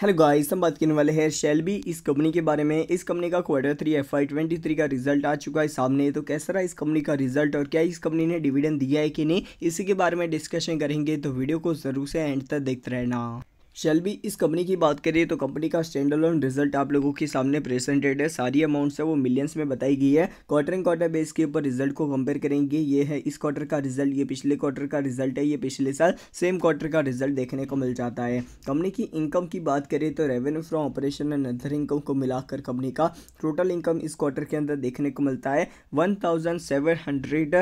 hello guys हम बात करने वाले हैं शेल्बी इस कंपनी के बारे में इस कंपनी का quarter three F I twenty three का रिजल्ट आ चुका है सामने तो कैसा रहा इस कंपनी का रिजल्ट और क्या इस कंपनी ने डिविडेंड दिया है कि नहीं इसी के बारे में डिस्कशन करेंगे तो वीडियो को जरूर से एंड तक देखते रहना शेल्बी इस कंपनी की बात करें तो कंपनी का स्टैंडर्ड ऑन रिजल्ट आप लोगों के सामने प्रेजेंटेड है सारी अमाउंट्स है वो मिलियंस में बताई गई है क्वार्टर एंड क्वार्टर बेस के ऊपर रिजल्ट को कंपेयर करेंगे ये है इस क्वार्टर का रिजल्ट ये पिछले क्वार्टर का रिजल्ट है ये पिछले साल सेम क्वार्टर का रिजल्ट देखने को मिल जाता है कंपनी की इनकम की बात करें तो revenue from operation and other income को मिलाकर कंपनी का टोटल इनकम इस क्वार्टर के अंदर देखने को मिलता है one thousand seven hundred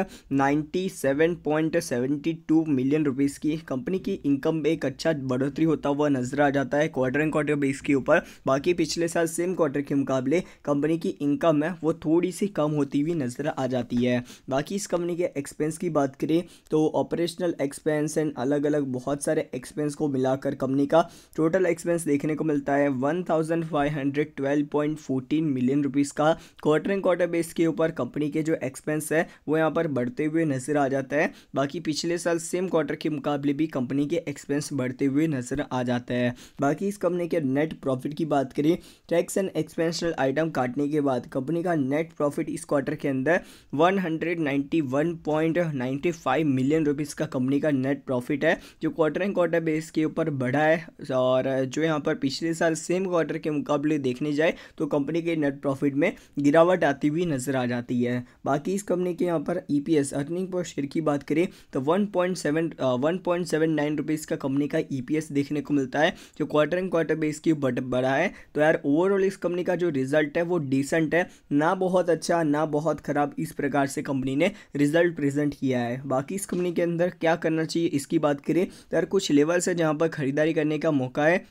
ninety seven point seventy two million rupees की कंपनी की इनकम में एक अच्छा बढ़ोतरी होता हुआ हुआ नजर आ जाता है क्वार्टर एंड क्वार्टर बेस के ऊपर बाकी पिछले साल सेम क्वार्टर के मुकाबले कंपनी की इनकम है वो थोड़ी सी कम होती हुई नज़र आ जाती है बाकी इस कंपनी के एक्सपेंस की बात करें तो ऑपरेशनल एक्सपेंस एंड अलग अलग बहुत सारे एक्सपेंस को मिलाकर कंपनी का टोटल एक्सपेंस देखने को मिलता है one thousand five hundred twelve point fourteen million rupees का क्वार्टर एंड क्वार्टर बेस के ऊपर कंपनी के जो एक्सपेंस है वो यहाँ पर बढ़ते हुए नज़र आ जाता है बाकी पिछले साल सेम क्वार्टर के मुकाबले भी कंपनी के एक्सपेंस बढ़ते हुए नज़र आ जाते जाता है बाकी इस कंपनी के नेट प्रॉफिट की बात करें टैक्स एंड एक्सपेंशनल आइटम काटने के बाद कंपनी का नेट प्रॉफिट इस क्वार्टर के अंदर 191.95 मिलियन रुपीस का कंपनी का नेट प्रॉफिट है जो क्वार्टर एंड क्वार्टर बेस के ऊपर बढ़ा है और जो यहाँ पर पिछले साल सेम क्वार्टर के मुकाबले देखने जाए तो कंपनी के नेट प्रॉफिट में गिरावट आती हुई नजर आ जाती है बाकी इस कंपनी के यहाँ पर E P earning per share की बात करें तो one point seven one point seven nine rupees का कंपनी का ई e देखने को मिल चलता है जो क्वार्टर एंड क्वार्टर बेस की बट बढ़ा है तो यार ओवरऑल इस कंपनी का जो रिजल्ट है वो डिसेंट है ना बहुत अच्छा ना बहुत ख़राब इस प्रकार से कंपनी ने रिजल्ट प्रेजेंट किया है बाकी इस कंपनी के अंदर क्या करना चाहिए इसकी बात करें तो यार कुछ लेवल्स है जहाँ पर ख़रीदारी करने का मौका है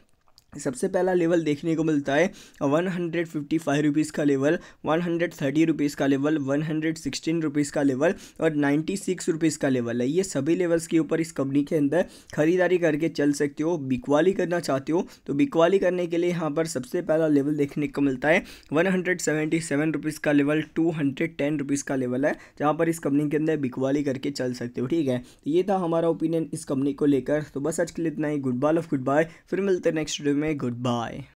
सबसे पहला लेवल देखने को मिलता है one hundred fifty five rupees का level one hundred thirty rupees का level one hundred sixteen rupees का लेवल और नाइन्टी सिक्स रुपीज़ का लेवल है ये सभी लेवल्स के ऊपर इस कंपनी के अंदर खरीदारी करके चल सकते हो बिकवाली करना चाहते हो तो बिकवाली करने के लिए यहाँ पर सबसे पहला लेवल देखने को मिलता है one hundred seventy seven rupees का level two hundred ten rupees का लेवल है जहाँ पर इस कंपनी के अंदर बिकवाली करके चल सकते हो ठीक है तो ये था हमारा ओपिनियन इस कंपनी को लेकर तो बस आज के लिए इतना ही good bye of good bye फिर मिलते हैं नेक्स्ट वीडियो में goodbye